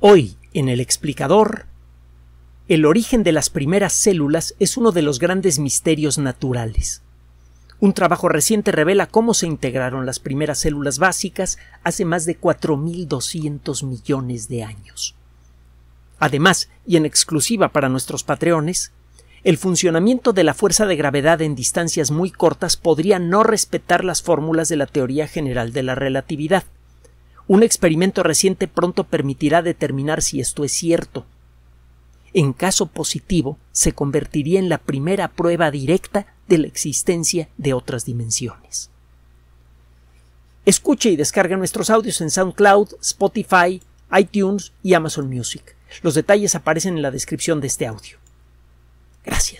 Hoy, en el explicador, el origen de las primeras células es uno de los grandes misterios naturales. Un trabajo reciente revela cómo se integraron las primeras células básicas hace más de 4.200 millones de años. Además, y en exclusiva para nuestros patreones, el funcionamiento de la fuerza de gravedad en distancias muy cortas podría no respetar las fórmulas de la teoría general de la relatividad, un experimento reciente pronto permitirá determinar si esto es cierto. En caso positivo, se convertiría en la primera prueba directa de la existencia de otras dimensiones. Escuche y descarga nuestros audios en SoundCloud, Spotify, iTunes y Amazon Music. Los detalles aparecen en la descripción de este audio. Gracias.